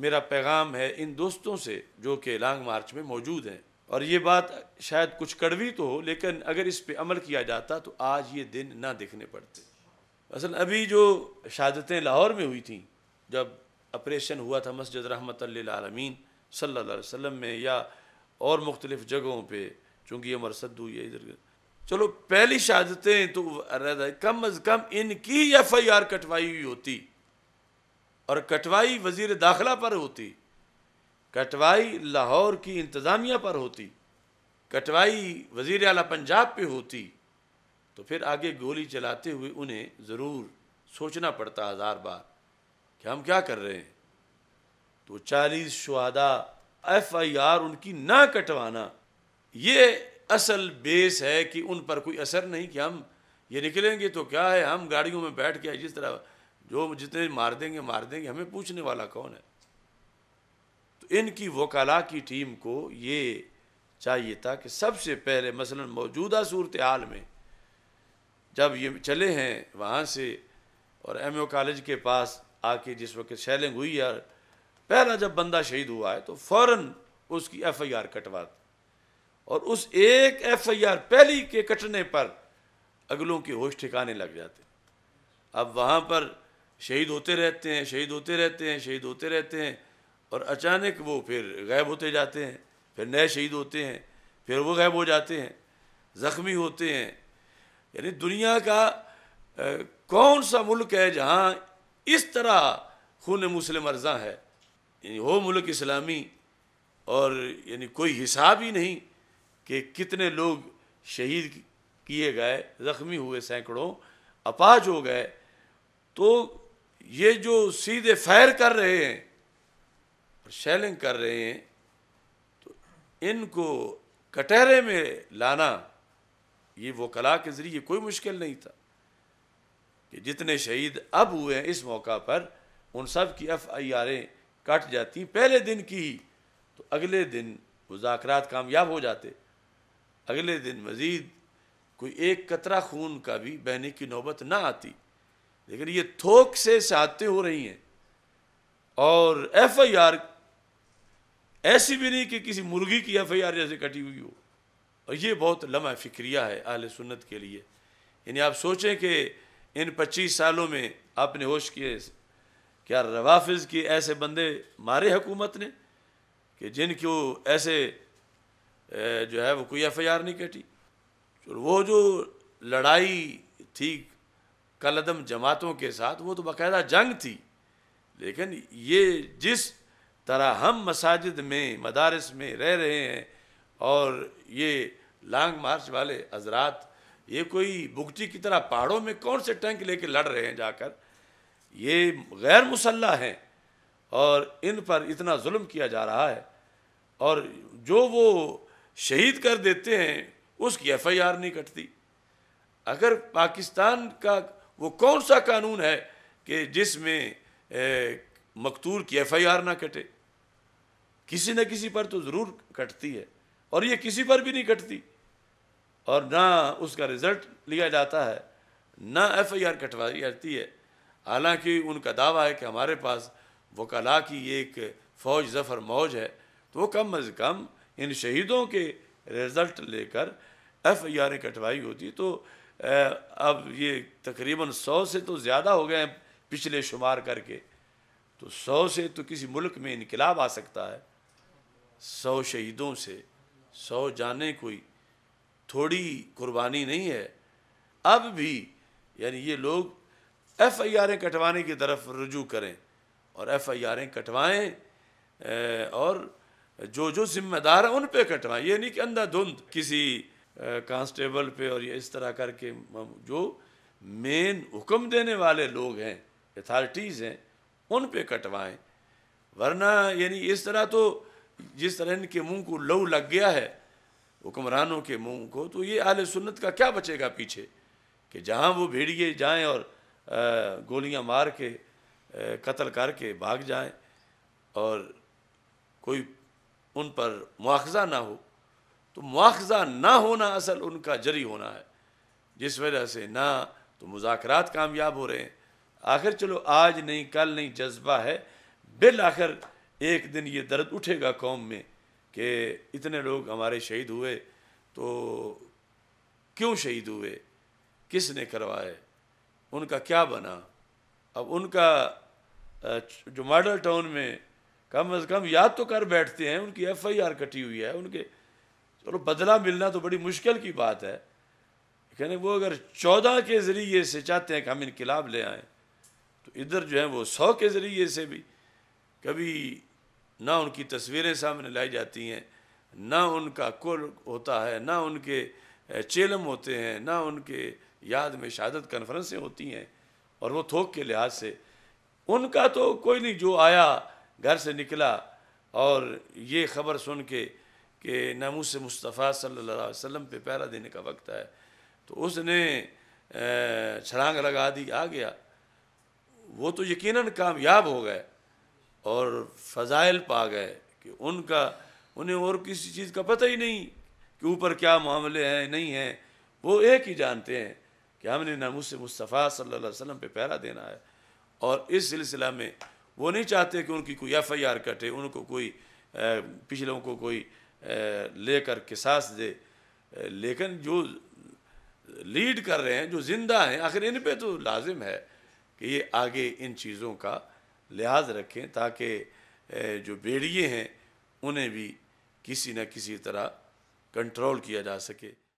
मेरा पैगाम है इन दोस्तों से जो कि लॉन्ग मार्च में मौजूद हैं और ये बात शायद कुछ कड़वी तो हो लेकिन अगर इस पर अमल किया जाता तो आज ये दिन ना देखने पड़ते असल अभी जो शहादतें लाहौर में हुई थी जब ऑपरेशन हुआ था मस्जिद रहमत आलमीन सल्ला वसम में या और मुख्तलिफ़ जगहों पर चूँकि ये मरसदू ये इधर चलो पहली शहादतें तो कम अज़ कम इनकी एफ आई आर कटवाई हुई होती और कटवाई वजीर दाखिला पर होती कटवाई लाहौर की इंतज़ामिया पर होती कटवाई वजीर अला पंजाब पे होती तो फिर आगे गोली चलाते हुए उन्हें ज़रूर सोचना पड़ता हज़ार बार कि हम क्या कर रहे हैं तो चालीस शुहदा एफ आई आर उनकी ना कटवाना ये असल बेस है कि उन पर कोई असर नहीं कि हम ये निकलेंगे तो क्या है हम गाड़ियों में बैठ के जिस तरह जो जितने मार देंगे मार देंगे हमें पूछने वाला कौन है तो इनकी वकला की टीम को ये चाहिए था कि सबसे पहले मसलन मौजूदा सूरत हाल में जब ये चले हैं वहाँ से और एम कॉलेज के पास आके जिस वक्त शैलिंग हुई है पहला जब बंदा शहीद हुआ है तो फ़ौर उसकी एफ आई आर कटवा और उस एक एफ आई आर पहली के कटने पर अगलों के होश ठिकाने लग जाते अब वहाँ पर शहीद होते रहते हैं शहीद होते रहते हैं शहीद होते रहते हैं और अचानक वो फिर गायब होते जाते हैं फिर नए शहीद होते हैं फिर वो गायब हो जाते हैं ज़ख्मी होते हैं यानी दुनिया का आ, कौन सा मुल्क है जहाँ इस तरह खून मुस्लिम अर्जा है यानी वो मुल्क इस्लामी और यानी कोई हिसाब ही नहीं कि कितने लोग शहीद किए गए ज़ख्मी हुए सैकड़ों अपाज हो गए तो ये जो सीधे फैर कर रहे हैं और शैलिंग कर रहे हैं तो इनको कटहरे में लाना ये वकला के ज़रिए कोई मुश्किल नहीं था कि जितने शहीद अब हुए हैं इस मौका पर उन सब की एफ आई आरें कट जाती पहले दिन की ही तो अगले दिन मुजात कामयाब हो जाते अगले दिन मज़ीद कोई एक कतरा खून का भी बहने की नौबत ना आती लेकिन ये थोक से शहादतें हो रही हैं और एफ आई आर ऐसी भी नहीं कि किसी मुर्गी की एफ आई आर जैसे कटी हुई हो और ये बहुत लम्हा फिक्रिया है आल सुन्नत के लिए यानी आप सोचें कि इन पच्चीस सालों में आपने होश किए क्या रवाफिज के ऐसे बंदे मारे हुकूमत ने कि जिनको ऐसे जो है वो कोई एफ आई आर नहीं कटी वो जो लड़ाई थी कलदम जमातों के साथ वो तो बाकायदा जंग थी लेकिन ये जिस तरह हम मसाजिद में मदारस में रह रहे हैं और ये लॉन्ग मार्च वाले हजरात ये कोई बुगटी की तरह पहाड़ों में कौन से टैंक लेके लड़ रहे हैं जाकर ये गैर मुसल्ला हैं और इन पर इतना जुल्म किया जा रहा है और जो वो शहीद कर देते हैं उसकी एफ आई आर नहीं कटती अगर पाकिस्तान का वो कौन सा कानून है कि जिसमें मकतूल की एफआईआर ना कटे किसी न किसी पर तो ज़रूर कटती है और ये किसी पर भी नहीं कटती और ना उसका रिज़ल्ट लिया जाता है ना एफआईआर कटवाई जाती है हालांकि उनका दावा है कि हमारे पास वकला की एक फ़ौज जफ़र मौज है तो वो कम अज़ कम इन शहीदों के रिज़ल्ट लेकर एफ आई आर कटवाई होती तो अब ये तकरीबन सौ से तो ज़्यादा हो गए हैं पिछले शुमार करके तो सौ से तो किसी मुल्क में इनकलाब आ सकता है सौ शहीदों से सौ जाने कोई थोड़ी कुर्बानी नहीं है अब भी यानी ये लोग एफ़ आई आरें कटवाने की तरफ रजू करें और एफ़ आई आरें कटवाएँ और जो जो जिम्मेदार हैं उन पर कटवाएँ ये नहीं कि अंधाधुंध किसी कांस्टेबल पे और ये इस तरह करके जो मेन हुक्म देने वाले लोग हैं अथॉरिटीज़ हैं उन पे कटवाएं वरना यानी इस तरह तो जिस तरह इनके मुंह को लव लग गया है हुक्मरानों के मुंह को तो ये आल सुन्नत का क्या बचेगा पीछे कि जहाँ वो भेड़िए जाएं और गोलियाँ मार के कत्ल करके भाग जाएं और कोई उन पर मुआवजा ना हो तो मुआवजा ना होना असल उनका जरी होना है जिस वजह से ना तो मुजाकर कामयाब हो रहे हैं आखिर चलो आज नहीं कल नहीं जज्बा है बिल आखिर एक दिन ये दर्द उठेगा कौम में कि इतने लोग हमारे शहीद हुए तो क्यों शहीद हुए किसने करवाए उनका क्या बना अब उनका जो मॉडल टाउन में कम अज़ कम याद तो कर बैठते हैं उनकी एफ आई आर कटी हुई है उनके चलो तो बदला मिलना तो बड़ी मुश्किल की बात है कहने वो अगर चौदह के ज़रिए से चाहते हैं कि हम इनकलाब ले आएँ तो इधर जो है वो सौ के ज़रिए से भी कभी ना उनकी तस्वीरें सामने लाई जाती हैं ना उनका कुल होता है ना उनके चेलम होते हैं ना उनके याद में शहादत कन्फ्रेंसें होती हैं और वो थोक के लिहाज से उनका तो कोई नहीं जो आया घर से निकला और ये खबर सुन के कि से मुस्तफ़ा सल्ला वसम पर पे पहरा देने का वक्त है तो उसने छलांग लगा दी आ गया वो तो यकीन कामयाब हो गए और फ़जाइल पा गए कि उनका उन्हें और किसी चीज़ का पता ही नहीं कि ऊपर क्या मामले हैं नहीं हैं वो एक ही जानते हैं कि हमने से मुस्तफ़ा सल्ला वसम पर पे पहरा देना है और इस सिलसिला में वो नहीं चाहते कि उनकी कोई एफ आई आर कटे उनको कोई पिछलों को कोई लेकर किसास दे लेकिन जो लीड कर रहे हैं जो ज़िंदा हैं आखिर इन पर तो लाजिम है कि ये आगे इन चीज़ों का लिहाज रखें ताकि जो बेड़िए हैं उन्हें भी किसी न किसी तरह कंट्रोल किया जा सके